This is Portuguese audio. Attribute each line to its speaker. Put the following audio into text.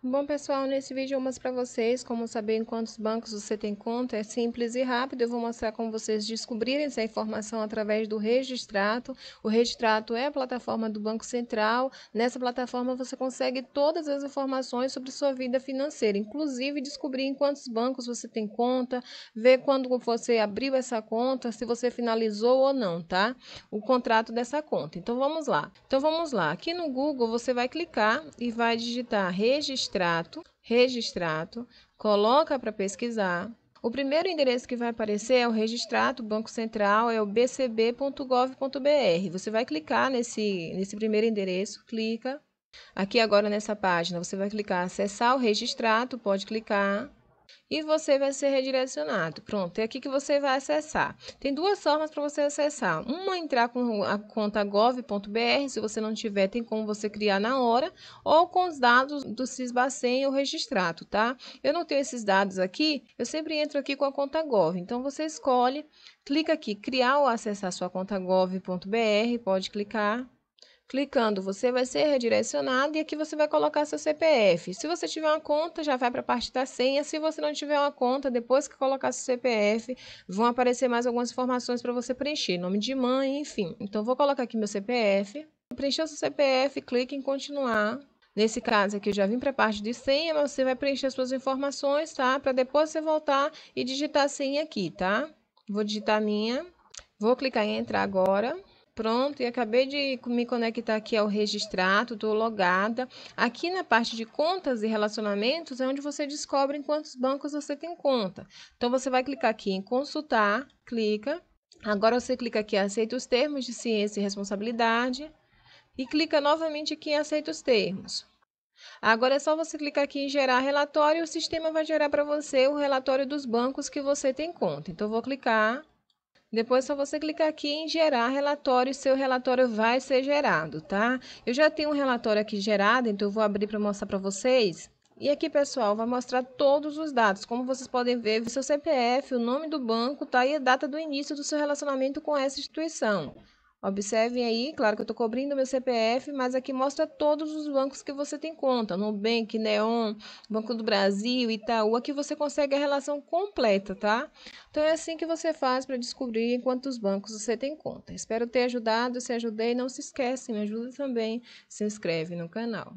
Speaker 1: Bom pessoal, nesse vídeo eu mostro para vocês como saber em quantos bancos você tem conta, é simples e rápido, eu vou mostrar como vocês descobrirem essa informação através do registrato, o registrato é a plataforma do Banco Central, nessa plataforma você consegue todas as informações sobre sua vida financeira, inclusive descobrir em quantos bancos você tem conta, ver quando você abriu essa conta, se você finalizou ou não, tá? O contrato dessa conta, então vamos lá. Então vamos lá, aqui no Google você vai clicar e vai digitar registrato extrato, registrato, coloca para pesquisar. O primeiro endereço que vai aparecer é o registrato, Banco Central, é o bcb.gov.br. Você vai clicar nesse, nesse primeiro endereço, clica. Aqui agora nessa página, você vai clicar acessar o registrato, pode clicar e você vai ser redirecionado. Pronto, é aqui que você vai acessar. Tem duas formas para você acessar. Uma entrar com a conta gov.br, se você não tiver, tem como você criar na hora, ou com os dados do Cisbacen ou registrado, tá? Eu não tenho esses dados aqui, eu sempre entro aqui com a conta gov. Então você escolhe, clica aqui criar ou acessar sua conta gov.br, pode clicar Clicando, você vai ser redirecionado e aqui você vai colocar seu CPF. Se você tiver uma conta, já vai para a parte da senha. Se você não tiver uma conta, depois que colocar seu CPF, vão aparecer mais algumas informações para você preencher, nome de mãe, enfim. Então, vou colocar aqui meu CPF. Preencheu seu CPF, clique em continuar. Nesse caso aqui, eu já vim para a parte de senha, mas você vai preencher suas informações, tá? Para depois você voltar e digitar a senha aqui, tá? Vou digitar a minha. Vou clicar em entrar agora. Pronto, e acabei de me conectar aqui ao registrato, estou logada. Aqui na parte de contas e relacionamentos é onde você descobre em quantos bancos você tem conta. Então, você vai clicar aqui em consultar, clica. Agora você clica aqui em aceita os termos de ciência e responsabilidade e clica novamente aqui em aceita os termos. Agora é só você clicar aqui em gerar relatório e o sistema vai gerar para você o relatório dos bancos que você tem conta. Então, vou clicar depois é só você clicar aqui em gerar relatório e seu relatório vai ser gerado, tá? Eu já tenho um relatório aqui gerado, então eu vou abrir para mostrar para vocês. E aqui, pessoal, vai mostrar todos os dados. Como vocês podem ver, seu CPF, o nome do banco, tá? E a data do início do seu relacionamento com essa instituição. Observem aí, claro que eu estou cobrindo meu CPF, mas aqui mostra todos os bancos que você tem conta. Nubank, Neon, Banco do Brasil, Itaú. Aqui você consegue a relação completa, tá? Então é assim que você faz para descobrir em quantos bancos você tem conta. Espero ter ajudado. Se ajudei, não se esquece, me ajuda também. Se inscreve no canal.